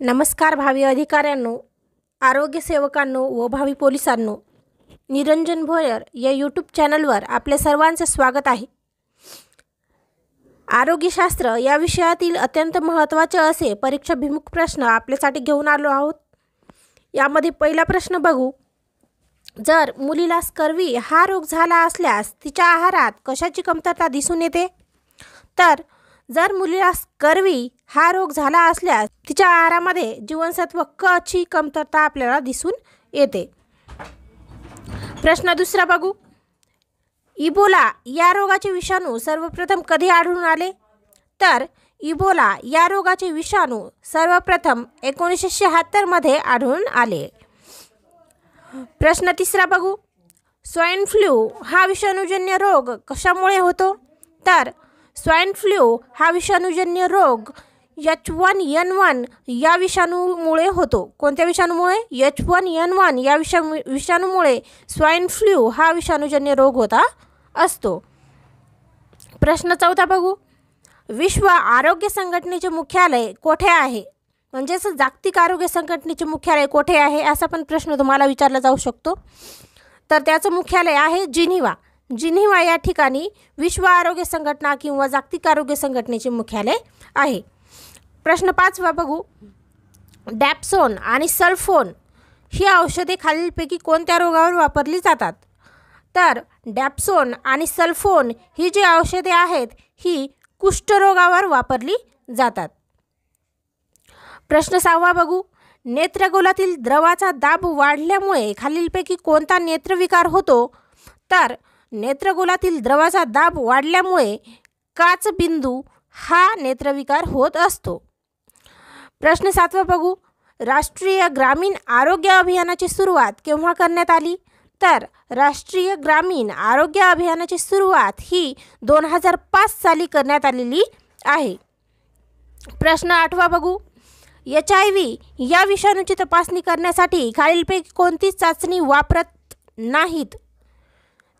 नमस्कार भावी अधिकाऱ्यांनो आरोग्य सेवकांनो व भावी पोलिसांनो निरंजन भोयर या यूट्यूब चॅनलवर आपल्या सर्वांचं स्वागत आहे आरोग्यशास्त्र या विषयातील अत्यंत महत्त्वाचे असे परीक्षाभिमुख प्रश्न आपल्यासाठी घेऊन आलो आहोत यामध्ये पहिला प्रश्न बघू जर मुलीला स्कर्वी हा रोग झाला असल्यास तिच्या आहारात कशाची कमतरता दिसून येते तर जर मुलीला स्कर्वी हा रोग झाला असल्यास तिच्या आहारामध्ये जीवनसत्व क ची कमतरता आपल्याला दिसून येते प्रश्न दुसरा बघू इबोला या रोगाचे विषाणू सर्वप्रथम कधी आढळून आले तर इबोला या रोगाचे विषाणू सर्वप्रथम एकोणीसशे शहात्तरमध्ये आढळून आले प्रश्न तिसरा बघू स्वाईन फ्लू हा विषाणूजन्य रोग कशामुळे होतो तर स्वाईन फ्लू हा विषाणूजन्य रोग एच वन एन वन या विषाणूमुळे होतो कोणत्या विषाणूमुळे एच वन यन वन या विषा विषाणूमुळे स्वाईन फ्लू हा विषाणूजन्य रोग होता असतो प्रश्न चौथा बघू विश्व आरोग्य संघटनेचे मुख्यालय कोठे आहे म्हणजेच जागतिक आरोग्य संघटनेचे मुख्यालय कोठे आहे असा पण प्रश्न तुम्हाला विचारला जाऊ शकतो तर त्याचं मुख्यालय आहे जिनिवा जिनिवा या ठिकाणी विश्व आरोग्य संघटना किंवा जागतिक आरोग्य संघटनेचे मुख्यालय आहे प्रश्न पाचवा बघू डॅप्सोन आणि सल्फोन ही औषधे खालीलपैकी कोणत्या रोगावर वापरली जातात तर डॅप्सोन आणि सल्फोन ही जी औषधे आहेत ही कुष्ठरोगावर वापरली जातात प्रश्न सहावा बघू नेत्रगोलातील द्रवाचा दाब वाढल्यामुळे खालीलपैकी कोणता नेत्रविकार होतो तर नेत्रगोलातील द्रवाचा दाब वाढल्यामुळे काचबिंदू हा नेत्रविकार होत असतो प्रश्न सातवा बघू राष्ट्रीय ग्रामीण आरोग्य अभियानाची सुरुवात केव्हा करण्यात आली तर राष्ट्रीय ग्रामीण आरोग्य अभियानाची सुरुवात ही दोन हजार पाच साली करण्यात आलेली आहे प्रश्न आठवा बघू एच आय व्ही या विषाणूची तपासणी करण्यासाठी खालीलपैकी कोणती चाचणी वापरत नाहीत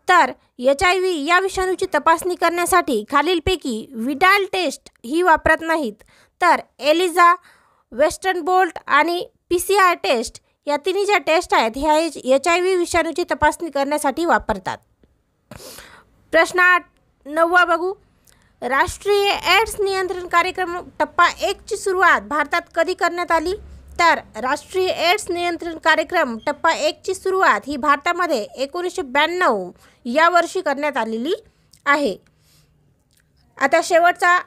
तर एच आय व्ही या विषाणूची तपासणी करण्यासाठी खालीलपैकी विडाल टेस्ट ही वापरत नाहीत तर एलिझा वेस्टर्न बोल्ट आणि पी सी आर टेस्ट या तिन्ही ज्या टेस्ट आहेत ह्या एच आय व्ही विषाणूची तपासणी करण्यासाठी वापरतात प्रश्न आठ नववा बघू राष्ट्रीय एड्स नियंत्रण कार्यक्रम टप्पा एकची सुरुवात भारतात कधी करण्यात आली तर राष्ट्रीय एड्स नियंत्रण कार्यक्रम टप्पा एकची सुरुवात ही भारतामध्ये एकोणीसशे ब्याण्णव या वर्षी करण्यात आलेली आहे आता शेवटचा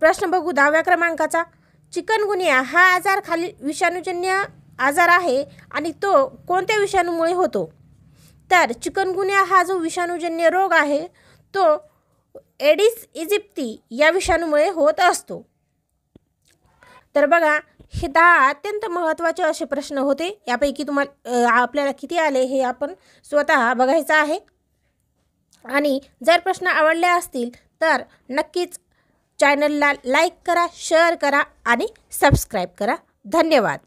प्रश्न बघू दहाव्या क्रमांकाचा चिकनगुनिया हा आजार खाली विषाणूजन्य आजार आहे आणि तो कोणत्या विषाणूमुळे होतो तर चिकनगुनिया हा जो विषाणूजन्य रोग आहे तो एडिस इजिप्ती या विषाणूमुळे होत असतो तर बघा हे दहा अत्यंत महत्त्वाचे असे प्रश्न होते यापैकी तुम्हाला आपल्याला किती आले हे आपण स्वतः बघायचं आहे आणि जर प्रश्न आवडले असतील तर नक्कीच चॅनलला लाईक करा शेअर करा आणि सबस्क्राईब करा धन्यवाद